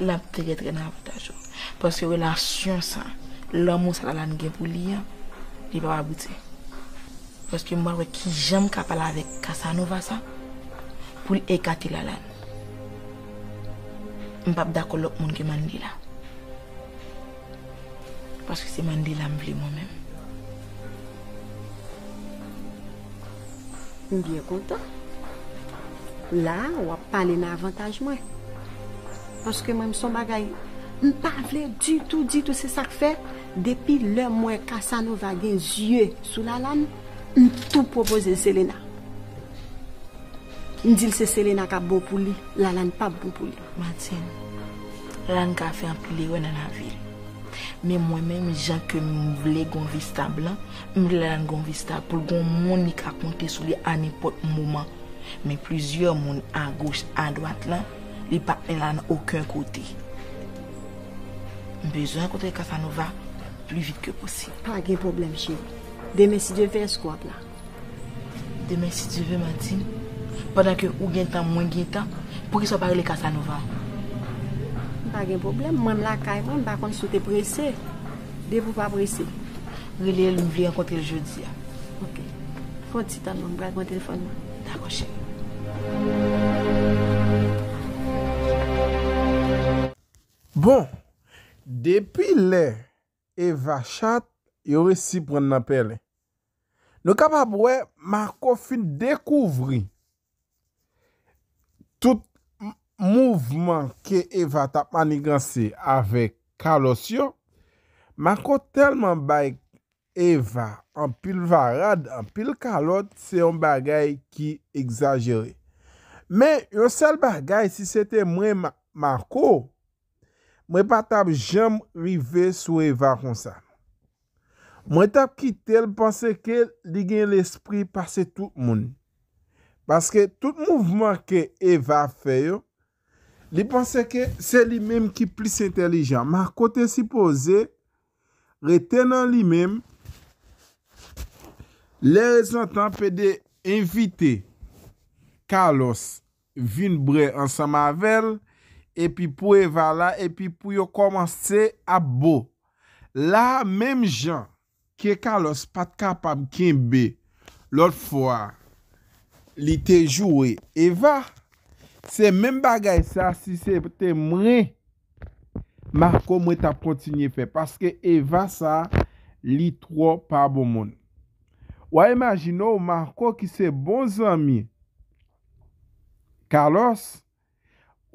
la très très ta avantage parce que relation ça l'amour ça la langue pour lui hein. il va aboutir parce que moi qui j'aime qu'à parler avec Casanova ça pour écarter la lane je ne suis pas d'accord avec monde qui qui dit là. Parce que c'est dit qui me moi-même. Je suis bien content. Là, on va parler d'avantage. Koske mwen mwen son bagay, mwen pa vle di tout, di tout se sak fe, depi lè mwen kasano vage zye sou la lan, mwen tout pwoboze Selena. Mwen dil se Selena ka bo pou li, la lan pa bo pou li. Matien, lan ka fe an pou li wè nan la vil. Mwen mwen mwen mwen jan ke mwen vle gonvista blan, mwen lè lan gonvista pou lgon moun ni ka konte sou li anipot mouman. Mwen plizye moun an gouche, an dwat lan, Li pa elan akwen kote. Mbezou an kontre Kasanova plu vit ke posi. Pa gen problem, jil. Deme si diwe eskwa pla. Deme si diwe, mwen tin. Pendan ke ou gen tan, mwen gen tan, pou ki so pari le Kasanova. Pa gen problem. Mwen la kayman, bakon sou te prese. De pou pa prese. Reli el mbe vli an kontre l je di ya. Ok. Fon ti tan mwen, brad mwen telefonman. Dago, jil. Bon, depi le Eva chat, yo resi pren nan pelen. Nou kapap wè, Marco fin dekouvri tout mouvman ke Eva tap maniganse avèk kalosyon. Marco telman bay Eva an pil varad, an pil kalot, se yon bagay ki egzajere. Men, yon sel bagay, si se te mwen Marco, Mwen patap jem rive sou Eva konsan. Mwen tap ki tel, panse ke li gen l'esprit pase tout moun. Paske tout mouvman ke Eva feyo, li panse ke se li menm ki plis intelijan. Mwen kote si pose, retenan li menm, le rezon tanpe de invite Carlos Vinbre en Samavel Epi pou Eva la, epi pou yo komanse a bo. La, menm jan, ke kalos pat kapab kinbe. Lot fwa, li te jowe. Eva, se menm bagay sa, si se te mwen, Marco mwen ta kontinye fe, paske Eva sa, li tro pa bo moun. Wa imagino, Marco ki se bon zami, kalos,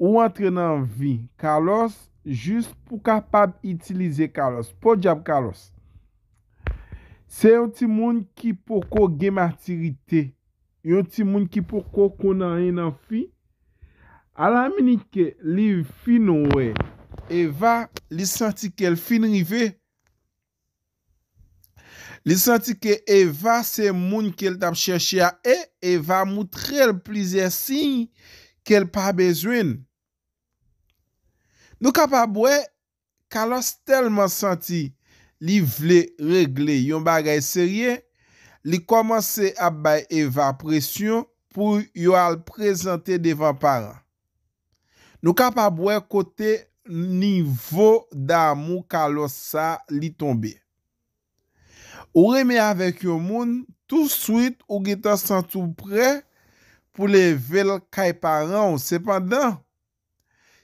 Ou antre nan vi kalos jist pou kapap itilize kalos. Po djab kalos. Se yon ti moun ki poko gen matirite. Yon ti moun ki poko konan re nan fi. A la minit ke li fin ouwe. Eva li santi ke el fin rive. Li santi ke Eva se moun ke el tap cheshe a e. Eva moutre el plize sin. Ke el pa bezwen. Nou kapabwe, kalos telman santi li vle regle yon bagay serye, li komanse ap bay evapresyon pou yo al prezante devan paran. Nou kapabwe kote nivou da mou kalos sa li tombe. Ou reme avek yon moun, tout suit ou getan santou pre pou le vel kay paran ou sepandan,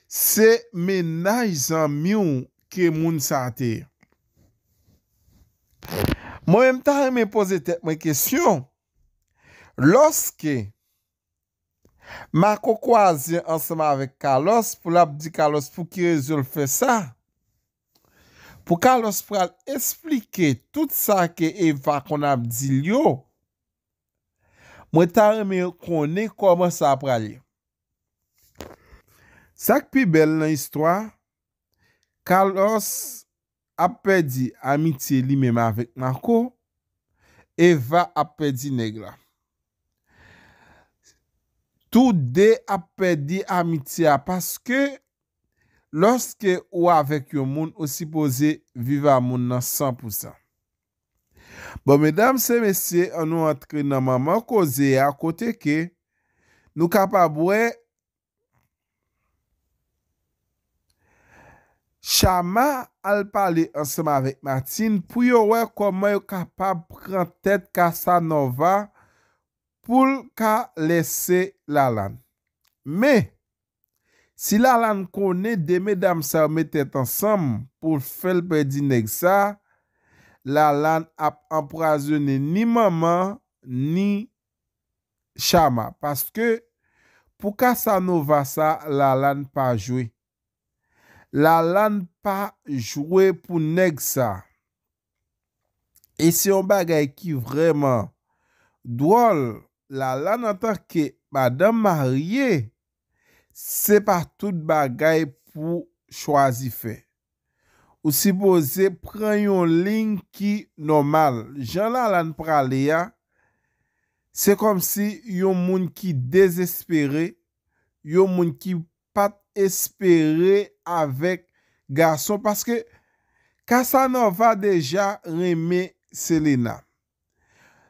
Se menaj zanmyon ke moun sante. Mwen mtare mwen pose tek mwen kesyon. Loske, mako kwa zyen ansama vek Kalos, pou la bdi Kalos pou ki rezol fe sa, pou Kalos pral esplike tout sa ke eva kon ap di liyo, mwen tare mwen konen kwa mwen sa pralye. Sak pi bel nan histwa, kal os ap pedi amitye li mèman vek nan ko, eva ap pedi negra. Tou de ap pedi amitye ap, paske, loske ou avek yo moun osipoze, viva moun nan 100%. Bon, medam se mesye, an nou atre nan maman koze, akote ke, nou kapabouè, Chama al pale ansama vek Martin pou yo wek koman yo ka pa prentet Kasanova pou ka lese lalan. Me, si lalan kone de me dam sa metet ansam pou fel predi neg sa, lalan ap emprasone ni maman ni Chama. Paske pou Kasanova sa lalan pa jwe. La lan pa jwe pou neg sa. E se yon bagay ki vreman dwol, la lan atak ke badan marye, se pa tout bagay pou chwazi fe. Ou si boze, pren yon ling ki normal. Jan la lan prale ya, se kom si yon moun ki desespere, yon moun ki pwede, espere avek gason, paske Casanova deja reme Selena.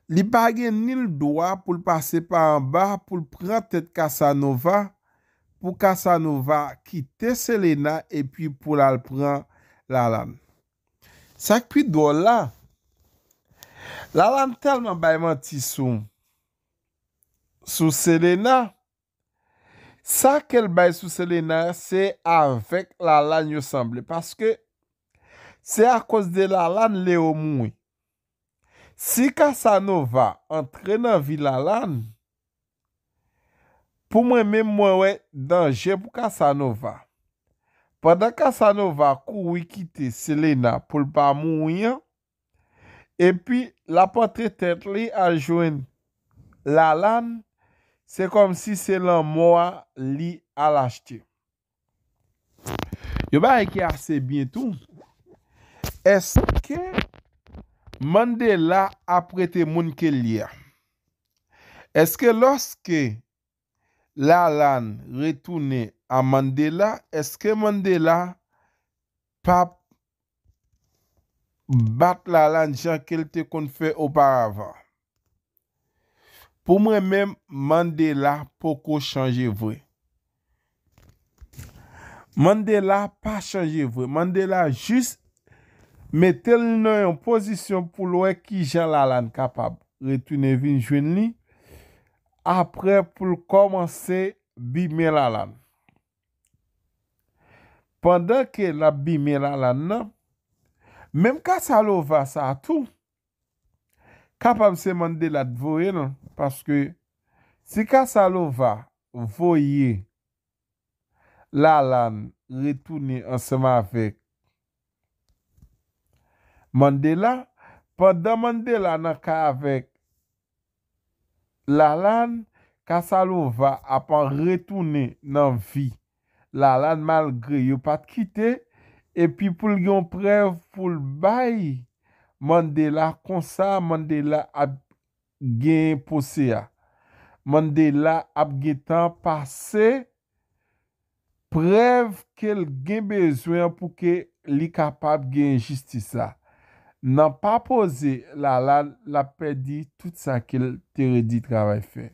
Li bagen nil doa pou l'pase pa an ba, pou l'pren tet Casanova, pou Casanova kite Selena, epi pou lal pren lalan. Sak pi do la, lalan telman bayman ti sou sou Selena. La, Sa kel bay sou Selena se avèk la lan yosemble. Paske se akos de la lan le o mouni. Si Casanova antrenan vi la lan, pou mwen mè mwen wè danje pou Casanova. Pendan Casanova kou wikite Selena pou l'ba mouni, e pi la potre tet li anjwen la lan, Se kom si selan mwa li alashti. Yo ba ek yase bientou. Eske Mandela aprete moun ke liya? Eske loske la lan retoune a Mandela? Eske Mandela pa bat la lan jan kel te konfe oparavar? pou mwen men Mandela poko chanje vwe. Mandela pa chanje vwe, Mandela jist metel nan yon pozisyon pou lwe ki jan lalane kapab, retune vin jwen li, apre pou komanse bime lalane. Pendan ke la bime lalane nan, menm ka salo vasa atou, Kapam se Mandela dvoye non? Paske si Kasalova voye lalan retouni anseman avek. Mandela, pa damandela nan ka avek. Lalan Kasalova apan retouni nan vi. Lalan malgre yon pat kite epi pou yon prev pou lbayi. Mwen de la konsa, mwen de la ap gen pose a. Mwen de la ap gen tan pase, prev ke gen bezwen pou ke li kapap gen jistisa. Nan pa pose la, la la pedi tout sa ke te redi travay fe.